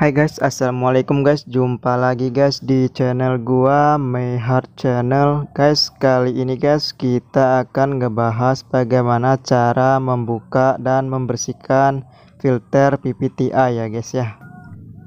Hai guys, assalamualaikum guys. Jumpa lagi guys di channel gua My Heart Channel. Guys, kali ini guys kita akan ngebahas bagaimana cara membuka dan membersihkan filter PPTI ya guys ya.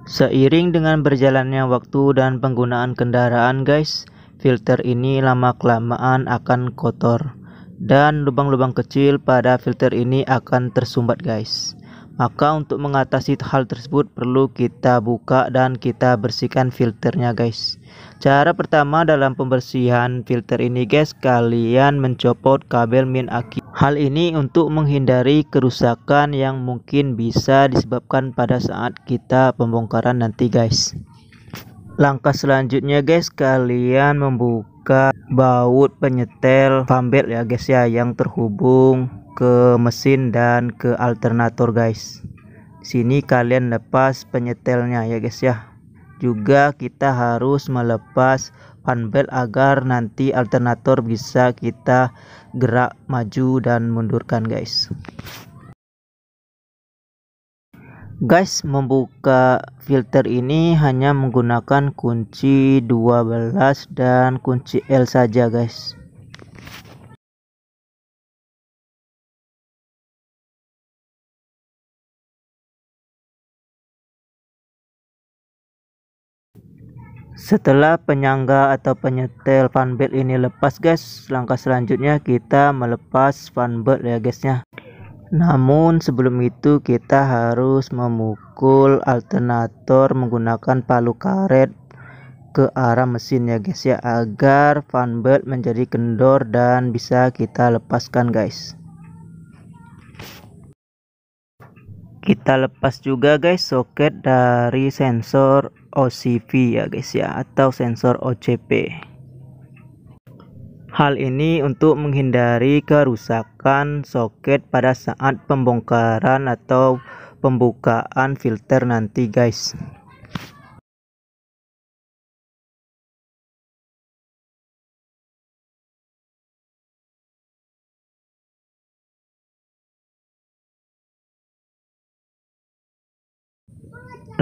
Seiring dengan berjalannya waktu dan penggunaan kendaraan guys, filter ini lama kelamaan akan kotor dan lubang-lubang kecil pada filter ini akan tersumbat guys. Maka untuk mengatasi hal tersebut perlu kita buka dan kita bersihkan filternya guys. Cara pertama dalam pembersihan filter ini guys, kalian mencopot kabel min aki. Hal ini untuk menghindari kerusakan yang mungkin bisa disebabkan pada saat kita pembongkaran nanti guys. Langkah selanjutnya guys, kalian membuka baut penyetel fambel ya guys ya yang terhubung ke mesin dan ke alternator guys sini kalian lepas penyetelnya ya guys ya juga kita harus melepas fan belt agar nanti alternator bisa kita gerak maju dan mundurkan guys guys membuka filter ini hanya menggunakan kunci 12 dan kunci L saja guys setelah penyangga atau penyetel fanbelt ini lepas guys langkah selanjutnya kita melepas fanbelt ya guysnya namun sebelum itu kita harus memukul alternator menggunakan palu karet ke arah mesin ya guys ya agar fanbelt menjadi kendor dan bisa kita lepaskan guys kita lepas juga guys soket dari sensor OCV ya guys ya atau sensor OCP hal ini untuk menghindari kerusakan soket pada saat pembongkaran atau pembukaan filter nanti guys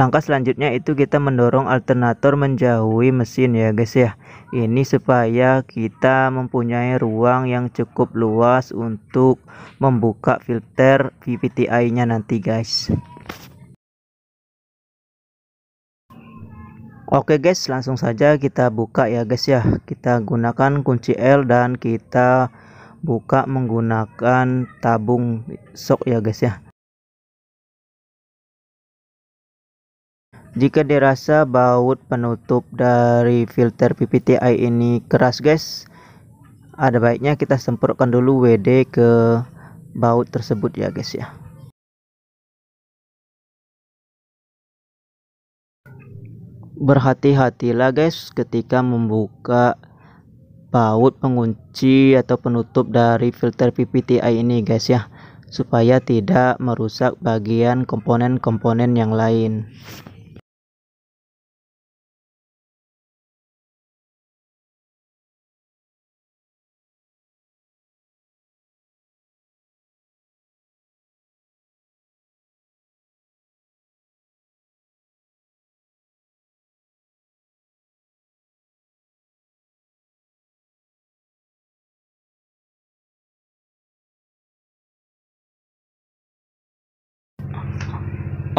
Langkah selanjutnya itu kita mendorong alternator menjauhi mesin ya guys ya. Ini supaya kita mempunyai ruang yang cukup luas untuk membuka filter VVTi-nya nanti guys. Oke guys, langsung saja kita buka ya guys ya. Kita gunakan kunci L dan kita buka menggunakan tabung sok ya guys ya. jika dirasa baut penutup dari filter PPTI ini keras guys ada baiknya kita semprotkan dulu WD ke baut tersebut ya guys ya berhati-hatilah guys ketika membuka baut pengunci atau penutup dari filter PPTI ini guys ya supaya tidak merusak bagian komponen-komponen yang lain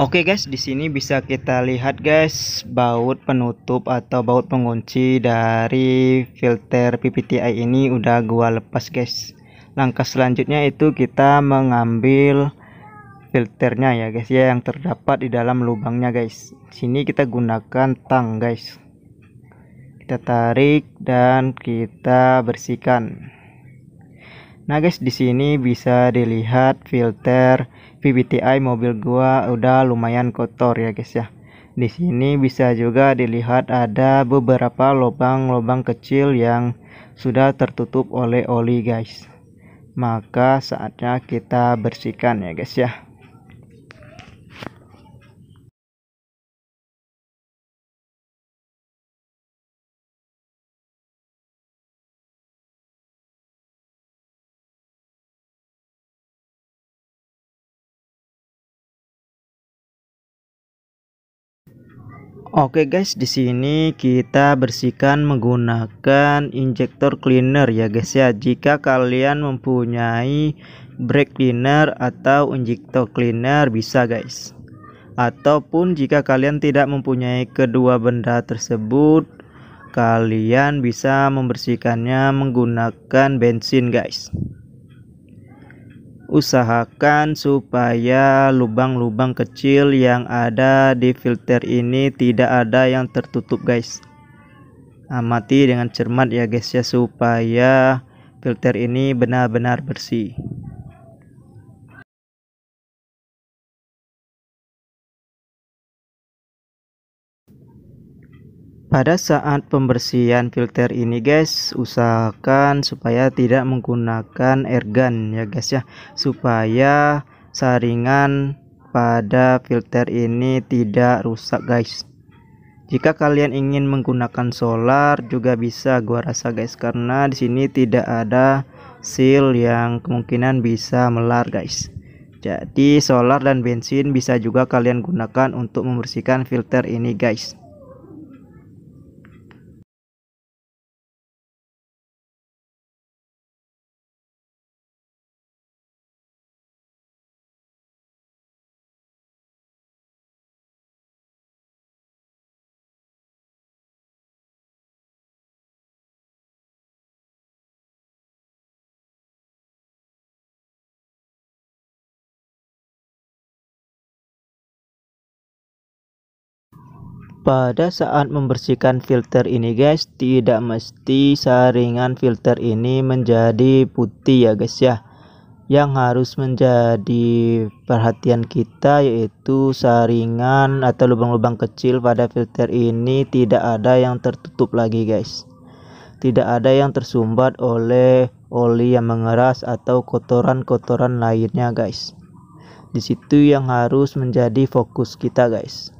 Oke guys, di sini bisa kita lihat guys baut penutup atau baut pengunci dari filter PPTI ini udah gua lepas guys. Langkah selanjutnya itu kita mengambil filternya ya guys ya yang terdapat di dalam lubangnya guys. Sini kita gunakan tang guys. Kita tarik dan kita bersihkan. Nah guys, di sini bisa dilihat filter VVTI mobil gua udah lumayan kotor ya guys ya. Di sini bisa juga dilihat ada beberapa lubang-lubang kecil yang sudah tertutup oleh oli guys. Maka saatnya kita bersihkan ya guys ya. Oke guys, di sini kita bersihkan menggunakan injektor cleaner ya guys ya. Jika kalian mempunyai brake cleaner atau injektor cleaner bisa guys. Ataupun jika kalian tidak mempunyai kedua benda tersebut, kalian bisa membersihkannya menggunakan bensin guys usahakan supaya lubang-lubang kecil yang ada di filter ini tidak ada yang tertutup guys amati dengan cermat ya guys ya supaya filter ini benar-benar bersih pada saat pembersihan filter ini guys usahakan supaya tidak menggunakan gun ya guys ya supaya saringan pada filter ini tidak rusak guys jika kalian ingin menggunakan solar juga bisa gua rasa guys karena di sini tidak ada seal yang kemungkinan bisa melar guys jadi solar dan bensin bisa juga kalian gunakan untuk membersihkan filter ini guys pada saat membersihkan filter ini guys tidak mesti saringan filter ini menjadi putih ya guys ya yang harus menjadi perhatian kita yaitu saringan atau lubang-lubang kecil pada filter ini tidak ada yang tertutup lagi guys tidak ada yang tersumbat oleh oli yang mengeras atau kotoran-kotoran lainnya guys disitu yang harus menjadi fokus kita guys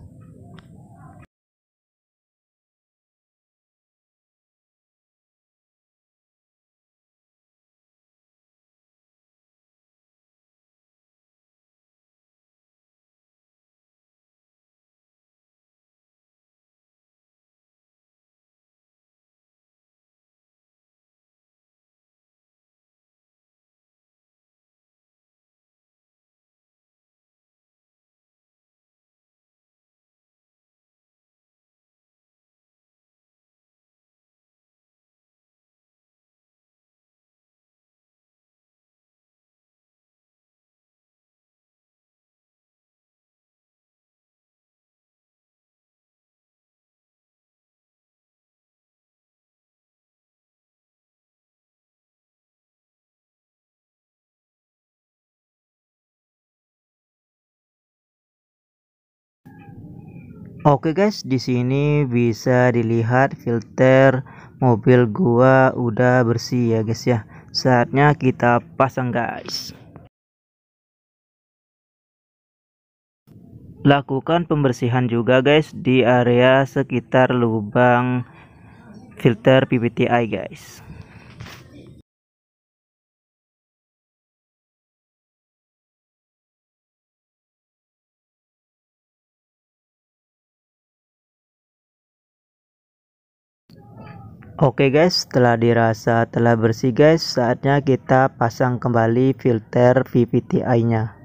Oke guys, di sini bisa dilihat filter mobil gua udah bersih ya guys ya. Saatnya kita pasang guys. Lakukan pembersihan juga guys di area sekitar lubang filter PPTI guys. Oke guys, setelah dirasa telah bersih guys, saatnya kita pasang kembali filter VPTI nya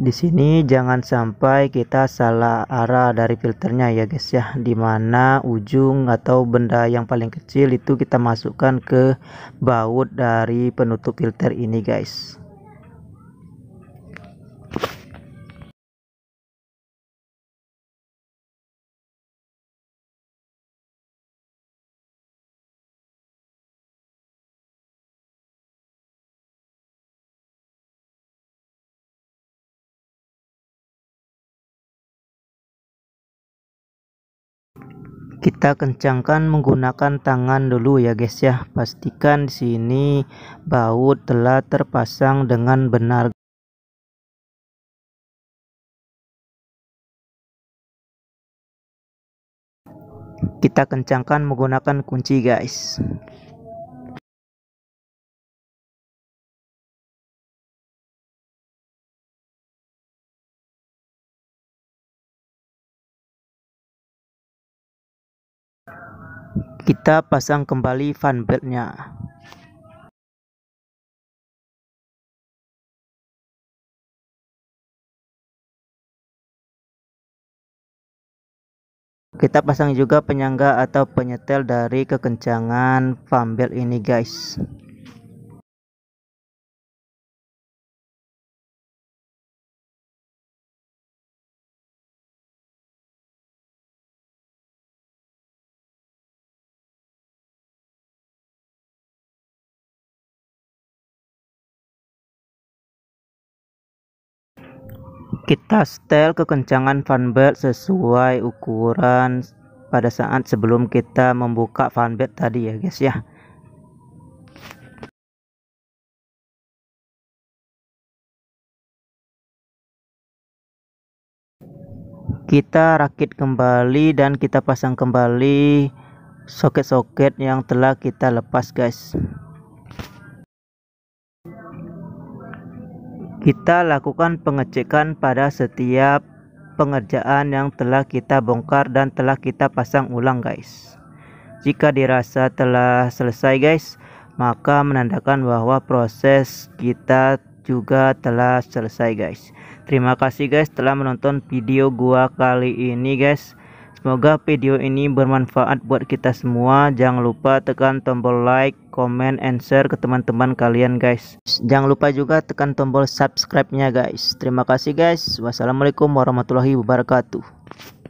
Di sini jangan sampai kita salah arah dari filternya ya guys ya, dimana ujung atau benda yang paling kecil itu kita masukkan ke baut dari penutup filter ini guys. kita kencangkan menggunakan tangan dulu ya guys ya pastikan di sini baut telah terpasang dengan benar kita kencangkan menggunakan kunci guys kita pasang kembali fan beltnya kita pasang juga penyangga atau penyetel dari kekencangan fan belt ini guys Kita setel kekencangan fan belt sesuai ukuran pada saat sebelum kita membuka fan belt tadi ya guys ya. kita rakit kembali dan kita pasang kembali soket-soket yang telah kita lepas guys Kita lakukan pengecekan pada setiap pengerjaan yang telah kita bongkar dan telah kita pasang ulang guys. Jika dirasa telah selesai guys, maka menandakan bahwa proses kita juga telah selesai guys. Terima kasih guys telah menonton video gua kali ini guys. Semoga video ini bermanfaat buat kita semua. Jangan lupa tekan tombol like komen and share ke teman-teman kalian guys. Jangan lupa juga tekan tombol subscribe-nya guys. Terima kasih guys. Wassalamualaikum warahmatullahi wabarakatuh.